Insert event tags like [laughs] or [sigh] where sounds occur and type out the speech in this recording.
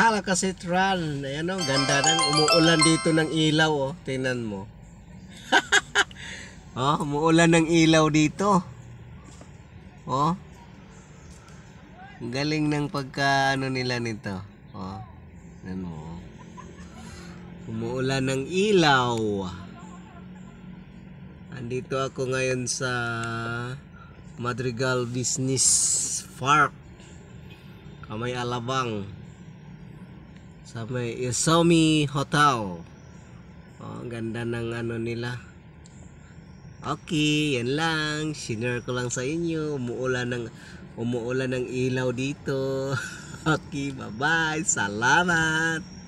Hala Calacasitran. Ayan o, oh, ganda ng umuulan dito ng ilaw Oh. Tingnan mo. [laughs] oh, umuulan ng ilaw dito. Oh. Galing ng pagka ano nila nito. Oh. Ano? Umuulan ng ilaw. Andito ako ngayon sa Madrigal Business Park. Kamay Alabang sa may Isomi Hotel. Oh, ang ganda ng ano nila. Okay, yan lang. Sinare ko lang sa inyo. Umuulan ng umuulan ng ilaw dito. [laughs] Okay, bye-bye. Salamat.